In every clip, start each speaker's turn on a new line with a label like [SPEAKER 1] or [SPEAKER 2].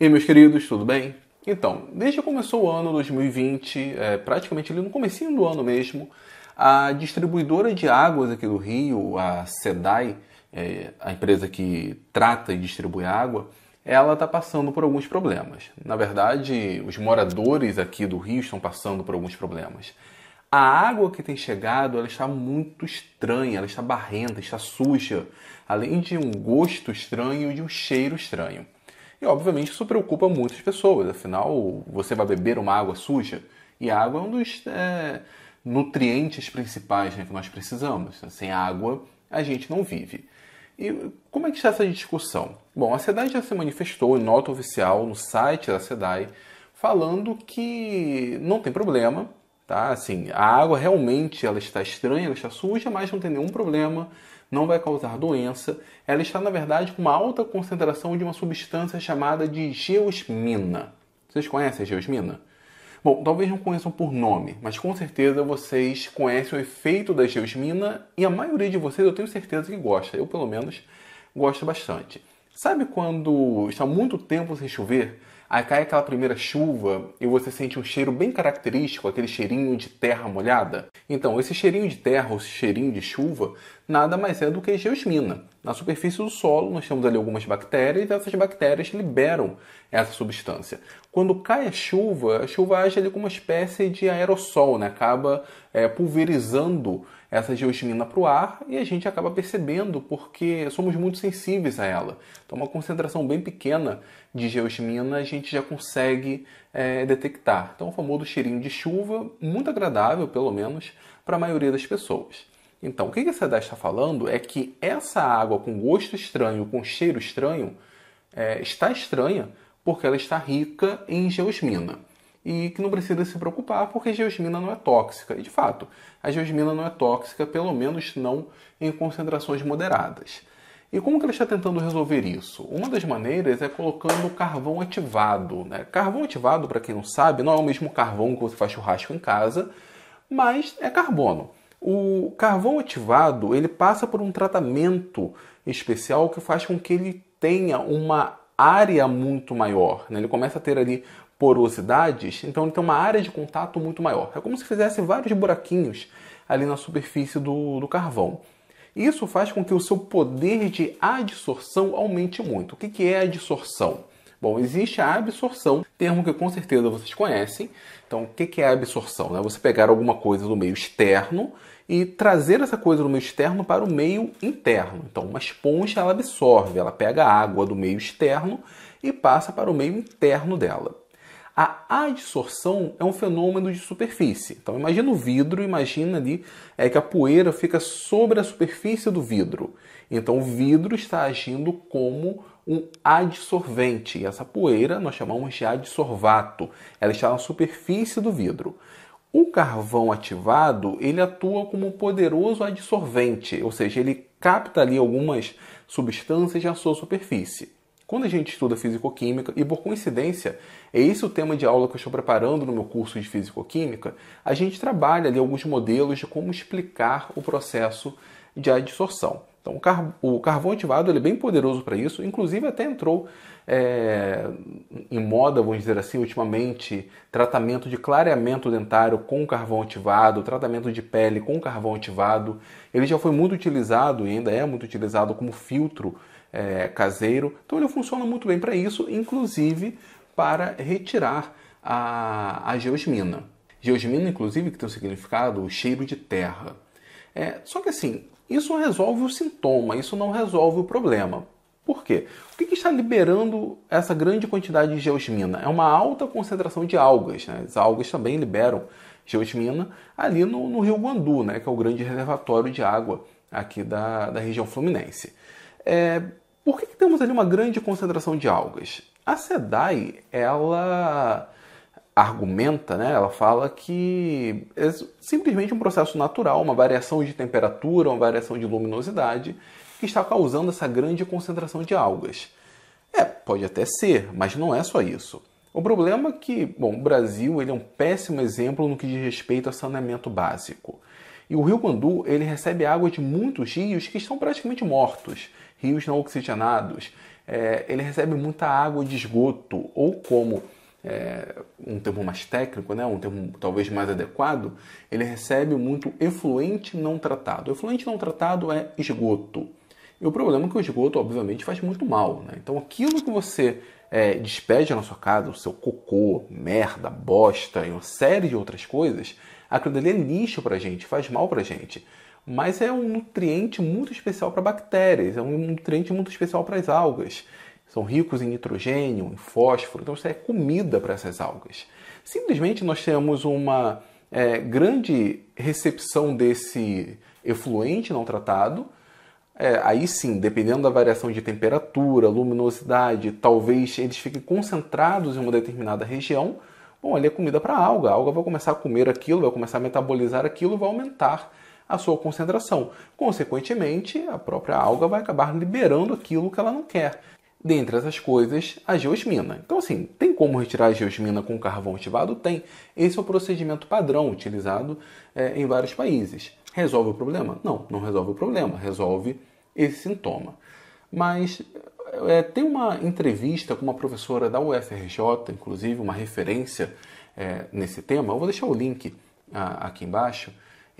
[SPEAKER 1] E meus queridos, tudo bem? Então, desde que começou o ano 2020, é, praticamente ali no comecinho do ano mesmo, a distribuidora de águas aqui do Rio, a SEDAI, é, a empresa que trata e distribui água, ela está passando por alguns problemas. Na verdade, os moradores aqui do Rio estão passando por alguns problemas. A água que tem chegado, ela está muito estranha, ela está barrenta, está suja, além de um gosto estranho e de um cheiro estranho. E obviamente isso preocupa muitas pessoas, afinal você vai beber uma água suja e a água é um dos é, nutrientes principais né, que nós precisamos. Sem água a gente não vive. E como é que está essa discussão? Bom, a SEDAI já se manifestou em nota oficial no site da SEDAI falando que não tem problema, tá? Assim, a água realmente ela está estranha, ela está suja, mas não tem nenhum problema não vai causar doença. Ela está, na verdade, com uma alta concentração de uma substância chamada de geosmina. Vocês conhecem a geosmina? Bom, talvez não conheçam por nome, mas com certeza vocês conhecem o efeito da geosmina e a maioria de vocês eu tenho certeza que gosta. Eu, pelo menos, gosto bastante. Sabe quando está muito tempo sem chover, Aí cai aquela primeira chuva e você sente um cheiro bem característico, aquele cheirinho de terra molhada. Então, esse cheirinho de terra ou esse cheirinho de chuva nada mais é do que geosmina. Na superfície do solo, nós temos ali algumas bactérias e essas bactérias liberam essa substância. Quando cai a chuva, a chuva age ali como uma espécie de aerossol, né? acaba é, pulverizando essa geosmina para o ar e a gente acaba percebendo porque somos muito sensíveis a ela. Então, uma concentração bem pequena de geosmina a gente já consegue é, detectar. Então, o famoso cheirinho de chuva, muito agradável, pelo menos, para a maioria das pessoas. Então, o que essa DAS está falando é que essa água com gosto estranho, com cheiro estranho, é, está estranha porque ela está rica em geosmina e que não precisa se preocupar porque a geosmina não é tóxica. E de fato, a geosmina não é tóxica, pelo menos não em concentrações moderadas. E como que ela está tentando resolver isso? Uma das maneiras é colocando carvão ativado. Né? Carvão ativado, para quem não sabe, não é o mesmo carvão que você faz churrasco em casa, mas é carbono. O carvão ativado ele passa por um tratamento especial que faz com que ele tenha uma área muito maior. Né? Ele começa a ter ali porosidades, então ele tem uma área de contato muito maior. É como se fizesse vários buraquinhos ali na superfície do, do carvão. Isso faz com que o seu poder de adsorção aumente muito. O que, que é adsorção? Bom, existe a absorção, termo que com certeza vocês conhecem. Então, o que é absorção? É você pegar alguma coisa do meio externo e trazer essa coisa do meio externo para o meio interno. Então, uma esponja ela absorve, ela pega a água do meio externo e passa para o meio interno dela. A adsorção é um fenômeno de superfície. Então imagina o vidro, imagina ali é, que a poeira fica sobre a superfície do vidro. Então o vidro está agindo como um adsorvente. E essa poeira nós chamamos de adsorvato. Ela está na superfície do vidro. O carvão ativado, ele atua como um poderoso adsorvente, ou seja, ele capta ali algumas substâncias na sua superfície quando a gente estuda físico-química, e por coincidência, é esse o tema de aula que eu estou preparando no meu curso de físico-química, a gente trabalha ali alguns modelos de como explicar o processo de adsorção. Então, o, car o carvão ativado é bem poderoso para isso, inclusive até entrou é, em moda, vamos dizer assim, ultimamente, tratamento de clareamento dentário com carvão ativado, tratamento de pele com carvão ativado. Ele já foi muito utilizado e ainda é muito utilizado como filtro é, caseiro. Então ele funciona muito bem para isso, inclusive para retirar a, a geosmina. Geosmina, inclusive, que tem o significado o cheiro de terra. É, só que assim, isso resolve o sintoma, isso não resolve o problema. Por quê? O que, que está liberando essa grande quantidade de geosmina? É uma alta concentração de algas. Né? As algas também liberam geosmina ali no, no Rio Guandu, né? que é o grande reservatório de água aqui da, da região fluminense. É, por que, que temos ali uma grande concentração de algas? A SEDAI, ela argumenta, né, ela fala que é simplesmente um processo natural, uma variação de temperatura, uma variação de luminosidade, que está causando essa grande concentração de algas. É, pode até ser, mas não é só isso. O problema é que, bom, o Brasil ele é um péssimo exemplo no que diz respeito a saneamento básico. E o Rio Guandu ele recebe água de muitos rios que estão praticamente mortos rios não oxigenados, é, ele recebe muita água de esgoto, ou como é, um termo mais técnico, né, um termo talvez mais adequado, ele recebe muito efluente não tratado. efluente não tratado é esgoto. E o problema é que o esgoto, obviamente, faz muito mal. Né? Então, aquilo que você é, despeja na sua casa, o seu cocô, merda, bosta e uma série de outras coisas, aquilo ali é lixo pra gente, faz mal pra gente mas é um nutriente muito especial para bactérias, é um nutriente muito especial para as algas. São ricos em nitrogênio, em fósforo, então isso é comida para essas algas. Simplesmente nós temos uma é, grande recepção desse efluente não tratado. É, aí sim, dependendo da variação de temperatura, luminosidade, talvez eles fiquem concentrados em uma determinada região. Bom, ali é comida para a alga. A alga vai começar a comer aquilo, vai começar a metabolizar aquilo, vai aumentar a sua concentração. Consequentemente, a própria alga vai acabar liberando aquilo que ela não quer. Dentre essas coisas, a geosmina. Então, assim, tem como retirar a geosmina com carvão ativado? Tem. Esse é o procedimento padrão utilizado é, em vários países. Resolve o problema? Não, não resolve o problema, resolve esse sintoma. Mas é, tem uma entrevista com uma professora da UFRJ, inclusive uma referência é, nesse tema, eu vou deixar o link a, aqui embaixo,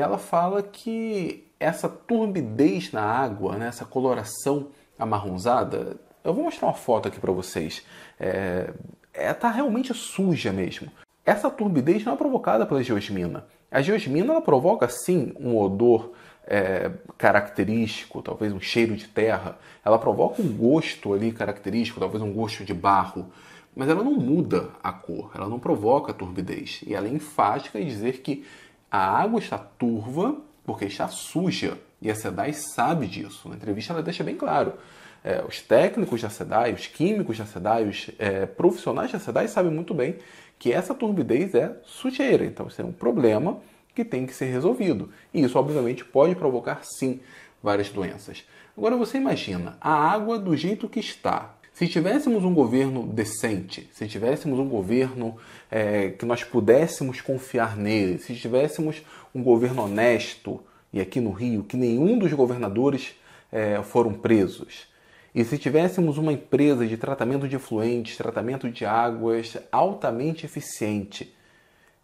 [SPEAKER 1] ela fala que essa turbidez na água, né, essa coloração amarronzada, eu vou mostrar uma foto aqui para vocês, é, é, tá realmente suja mesmo. Essa turbidez não é provocada pela geosmina. A geosmina ela provoca sim um odor é, característico, talvez um cheiro de terra. Ela provoca um gosto ali característico, talvez um gosto de barro. Mas ela não muda a cor, ela não provoca turbidez. E ela é enfática em dizer que a água está turva porque está suja. E a SEDAI sabe disso. Na entrevista ela deixa bem claro. É, os técnicos da SEDAI, os químicos da SEDAI, os é, profissionais da SEDAI sabem muito bem que essa turbidez é sujeira. Então, isso é um problema que tem que ser resolvido. E isso, obviamente, pode provocar, sim, várias doenças. Agora, você imagina a água do jeito que está, se tivéssemos um governo decente, se tivéssemos um governo é, que nós pudéssemos confiar nele, se tivéssemos um governo honesto, e aqui no Rio, que nenhum dos governadores é, foram presos, e se tivéssemos uma empresa de tratamento de efluentes, tratamento de águas altamente eficiente,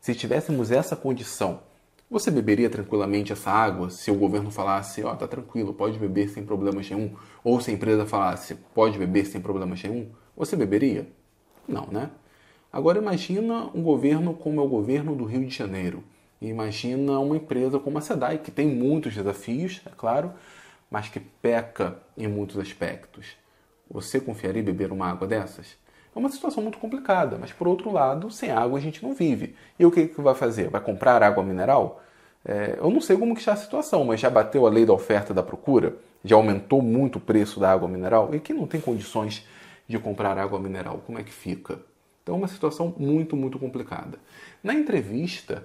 [SPEAKER 1] se tivéssemos essa condição, você beberia tranquilamente essa água se o governo falasse, ó, oh, tá tranquilo, pode beber sem problemas nenhum? Ou se a empresa falasse, pode beber sem problemas nenhum? Você beberia? Não, né? Agora imagina um governo como é o governo do Rio de Janeiro. E imagina uma empresa como a SEDAI, que tem muitos desafios, é claro, mas que peca em muitos aspectos. Você confiaria em beber uma água dessas? É uma situação muito complicada, mas por outro lado, sem água a gente não vive. E o que, que vai fazer? Vai comprar água mineral? É, eu não sei como está a situação, mas já bateu a lei da oferta e da procura? Já aumentou muito o preço da água mineral? E quem não tem condições de comprar água mineral, como é que fica? Então é uma situação muito, muito complicada. Na entrevista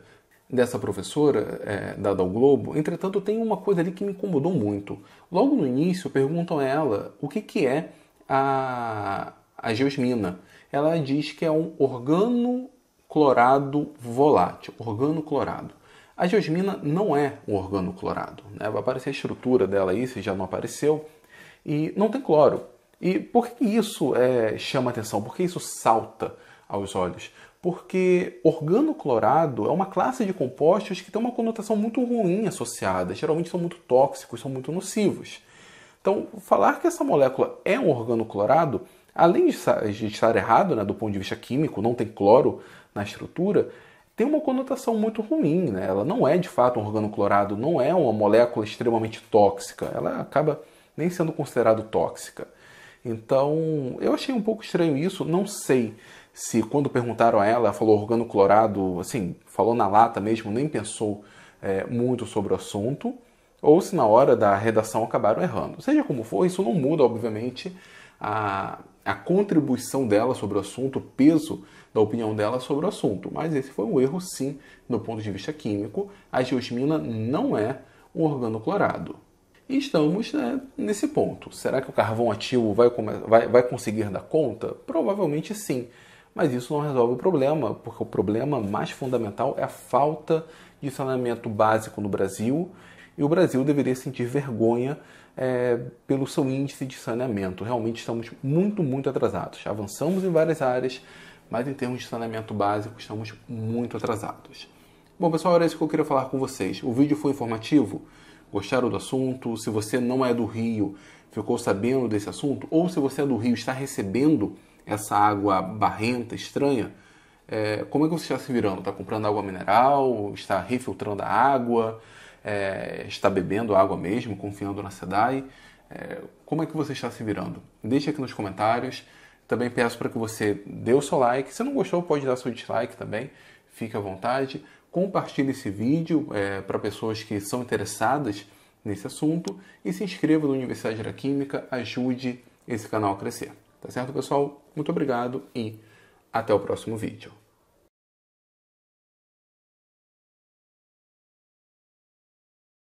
[SPEAKER 1] dessa professora é, dada ao Globo, entretanto, tem uma coisa ali que me incomodou muito. Logo no início, perguntam a ela o que, que é a a geosmina. Ela diz que é um organo clorado volátil, organo clorado. A geosmina não é um organo clorado, né? vai aparecer a estrutura dela aí, se já não apareceu, e não tem cloro. E por que isso é, chama atenção? Por que isso salta aos olhos? Porque organo clorado é uma classe de compostos que tem uma conotação muito ruim associada, geralmente são muito tóxicos, são muito nocivos. Então, falar que essa molécula é um organo clorado além de estar errado né, do ponto de vista químico, não tem cloro na estrutura, tem uma conotação muito ruim. Né? Ela não é de fato um organoclorado, não é uma molécula extremamente tóxica. Ela acaba nem sendo considerada tóxica. Então, eu achei um pouco estranho isso. Não sei se quando perguntaram a ela, ela falou organoclorado, assim, falou na lata mesmo, nem pensou é, muito sobre o assunto, ou se na hora da redação acabaram errando. Seja como for, isso não muda, obviamente, a a contribuição dela sobre o assunto, o peso da opinião dela sobre o assunto. Mas esse foi um erro, sim, do ponto de vista químico. A geosmina não é um organoclorado. E estamos né, nesse ponto. Será que o carvão ativo vai, vai, vai conseguir dar conta? Provavelmente sim. Mas isso não resolve o problema, porque o problema mais fundamental é a falta de saneamento básico no Brasil e o Brasil deveria sentir vergonha é, pelo seu índice de saneamento. Realmente estamos muito, muito atrasados. Avançamos em várias áreas, mas em termos de saneamento básico estamos muito atrasados. Bom, pessoal, era isso que eu queria falar com vocês. O vídeo foi informativo? Gostaram do assunto? Se você não é do Rio, ficou sabendo desse assunto? Ou se você é do Rio, está recebendo essa água barrenta, estranha? É, como é que você está se virando? Está comprando água mineral? Está refiltrando a água? é, está bebendo água mesmo, confiando na SEDAI? É, como é que você está se virando? Deixe aqui nos comentários. Também peço para que você dê o seu like. Se não gostou, pode dar seu dislike também. Fique à vontade. Compartilhe esse vídeo é, para pessoas que são interessadas nesse assunto. E se inscreva na Universidade da Química. Ajude esse canal a crescer. Tá certo, pessoal? Muito obrigado e até o próximo vídeo.